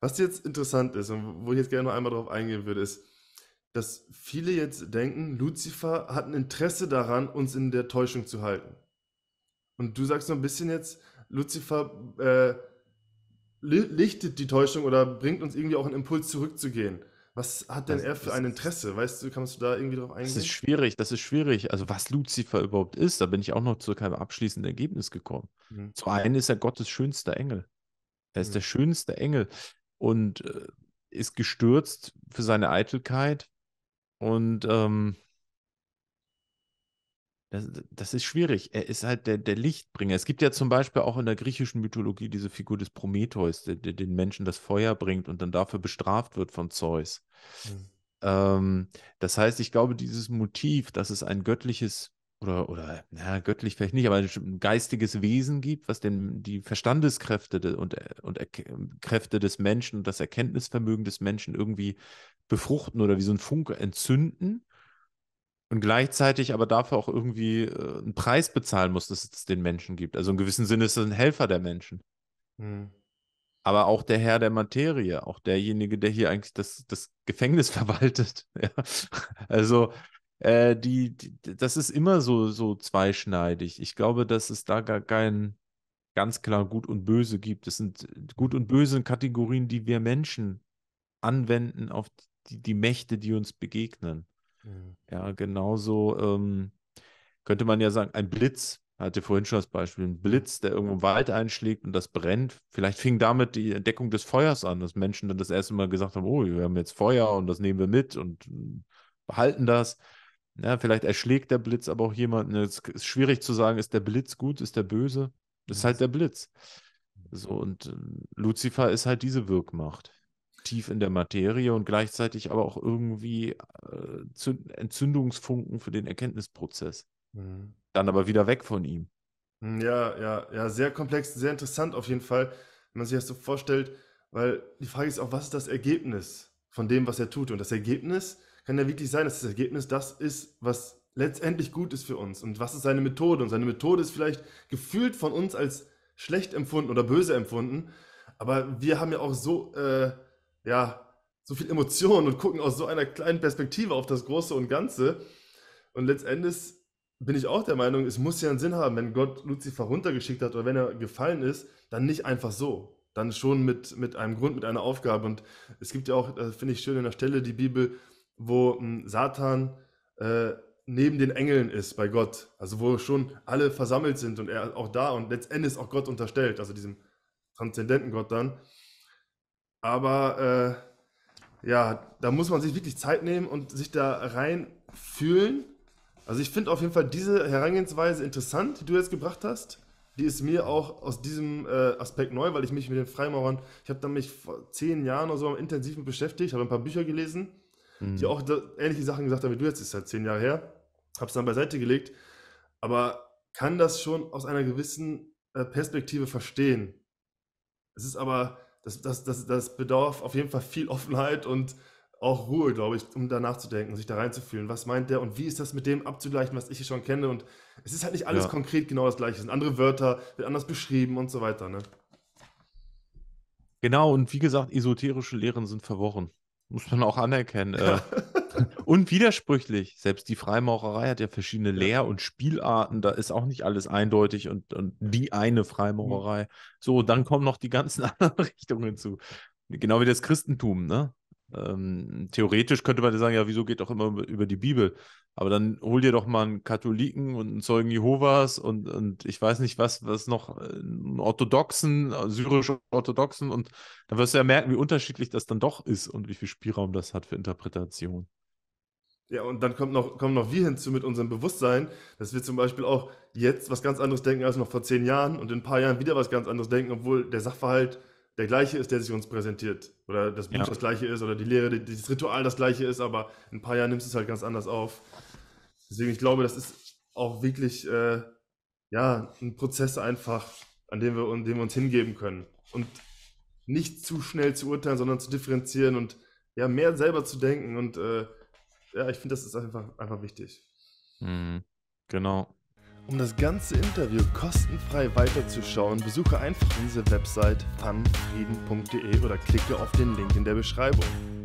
Was jetzt interessant ist und wo ich jetzt gerne noch einmal darauf eingehen würde, ist, dass viele jetzt denken, Lucifer hat ein Interesse daran, uns in der Täuschung zu halten. Und du sagst so ein bisschen jetzt, Lucifer äh, lichtet die Täuschung oder bringt uns irgendwie auch einen Impuls zurückzugehen. Was hat denn das, er für ein Interesse? Weißt du, kannst du da irgendwie drauf eingehen? Das ist schwierig, das ist schwierig. Also was Lucifer überhaupt ist, da bin ich auch noch zu keinem abschließenden Ergebnis gekommen. Mhm. Zum einen ist er Gottes schönster Engel. Er ist mhm. der schönste Engel und äh, ist gestürzt für seine Eitelkeit. Und ähm, das, das, ist schwierig. Er ist halt der, der, Lichtbringer. Es gibt ja zum Beispiel auch in der griechischen Mythologie diese Figur des Prometheus, der, der den Menschen das Feuer bringt und dann dafür bestraft wird von Zeus. Mhm. Ähm, das heißt, ich glaube, dieses Motiv, dass es ein göttliches oder, oder na, göttlich vielleicht nicht, aber ein geistiges Wesen gibt, was den, die Verstandeskräfte und, äh, und ähm, Kräfte des Menschen und das Erkenntnisvermögen des Menschen irgendwie befruchten oder wie so ein Funke entzünden und gleichzeitig aber dafür auch irgendwie äh, einen Preis bezahlen muss, dass es den Menschen gibt. Also im gewissen Sinne ist es ein Helfer der Menschen. Mhm. Aber auch der Herr der Materie, auch derjenige, der hier eigentlich das, das Gefängnis verwaltet. Ja? Also äh, die, die, das ist immer so, so zweischneidig. Ich glaube, dass es da gar kein ganz klar Gut und Böse gibt. Es sind äh, Gut und Böse Kategorien, die wir Menschen anwenden auf die, die Mächte, die uns begegnen. Mhm. Ja, genauso ähm, könnte man ja sagen, ein Blitz, hatte vorhin schon das Beispiel, ein Blitz, der irgendwo im Wald einschlägt und das brennt. Vielleicht fing damit die Entdeckung des Feuers an, dass Menschen dann das erste Mal gesagt haben, oh, wir haben jetzt Feuer und das nehmen wir mit und hm, behalten das. Ja, vielleicht erschlägt der Blitz aber auch jemanden. Es ist schwierig zu sagen, ist der Blitz gut, ist der böse? Das ist halt der Blitz. So, mhm. und ähm, Lucifer ist halt diese Wirkmacht. Tief in der Materie und gleichzeitig aber auch irgendwie äh, Entzündungsfunken für den Erkenntnisprozess. Mhm. Dann aber wieder weg von ihm. Hm, ja, ja, ja, sehr komplex, sehr interessant auf jeden Fall, wenn man sich das so vorstellt, weil die Frage ist auch, was ist das Ergebnis von dem, was er tut? Und das Ergebnis kann ja wirklich sein, dass das Ergebnis das ist, was letztendlich gut ist für uns. Und was ist seine Methode? Und seine Methode ist vielleicht gefühlt von uns als schlecht empfunden oder böse empfunden. Aber wir haben ja auch so, äh, ja, so viel Emotionen und gucken aus so einer kleinen Perspektive auf das Große und Ganze. Und letztendlich bin ich auch der Meinung, es muss ja einen Sinn haben, wenn Gott Luzifer runtergeschickt hat oder wenn er gefallen ist, dann nicht einfach so. Dann schon mit, mit einem Grund, mit einer Aufgabe. Und es gibt ja auch, äh, finde ich schön in der Stelle, die Bibel wo hm, Satan äh, neben den Engeln ist bei Gott, also wo schon alle versammelt sind und er auch da und letztendlich ist auch Gott unterstellt, also diesem transzendenten Gott dann. Aber äh, ja, da muss man sich wirklich Zeit nehmen und sich da rein fühlen. Also ich finde auf jeden Fall diese Herangehensweise interessant, die du jetzt gebracht hast. Die ist mir auch aus diesem äh, Aspekt neu, weil ich mich mit den Freimaurern, ich habe da mich vor zehn Jahren oder so intensiv beschäftigt, habe ein paar Bücher gelesen die mhm. auch ähnliche Sachen gesagt haben wie du jetzt, ist halt zehn Jahre her, habe es dann beiseite gelegt, aber kann das schon aus einer gewissen äh, Perspektive verstehen. Es ist aber, das, das, das, das bedarf auf jeden Fall viel Offenheit und auch Ruhe, glaube ich, um da nachzudenken, sich da reinzufühlen. Was meint der und wie ist das mit dem abzugleichen, was ich hier schon kenne? Und es ist halt nicht alles ja. konkret genau das Gleiche. Es sind andere Wörter, wird anders beschrieben und so weiter. Ne? Genau, und wie gesagt, esoterische Lehren sind verworren. Muss man auch anerkennen. Äh, unwidersprüchlich. Selbst die Freimaurerei hat ja verschiedene Lehr- und Spielarten. Da ist auch nicht alles eindeutig und, und die eine Freimaurerei. Mhm. So, dann kommen noch die ganzen anderen Richtungen zu. Genau wie das Christentum, ne? Ähm, theoretisch könnte man sagen, ja, wieso geht doch immer über die Bibel? Aber dann hol dir doch mal einen Katholiken und einen Zeugen Jehovas und, und ich weiß nicht was, was noch, äh, einen orthodoxen, äh, syrischen orthodoxen und dann wirst du ja merken, wie unterschiedlich das dann doch ist und wie viel Spielraum das hat für Interpretation. Ja, und dann kommt noch, kommen noch wir hinzu mit unserem Bewusstsein, dass wir zum Beispiel auch jetzt was ganz anderes denken als noch vor zehn Jahren und in ein paar Jahren wieder was ganz anderes denken, obwohl der Sachverhalt der gleiche ist, der sich uns präsentiert. Oder das Buch ja. das gleiche ist oder die Lehre, das Ritual das gleiche ist, aber in ein paar Jahren nimmst du es halt ganz anders auf. Deswegen, ich glaube, das ist auch wirklich äh, ja, ein Prozess einfach, an dem wir, an dem wir uns hingeben können. Und nicht zu schnell zu urteilen, sondern zu differenzieren und ja, mehr selber zu denken. Und äh, ja, ich finde, das ist einfach, einfach wichtig. Mhm. Genau. Um das ganze Interview kostenfrei weiterzuschauen, besuche einfach unsere Website funfrieden.de oder klicke auf den Link in der Beschreibung.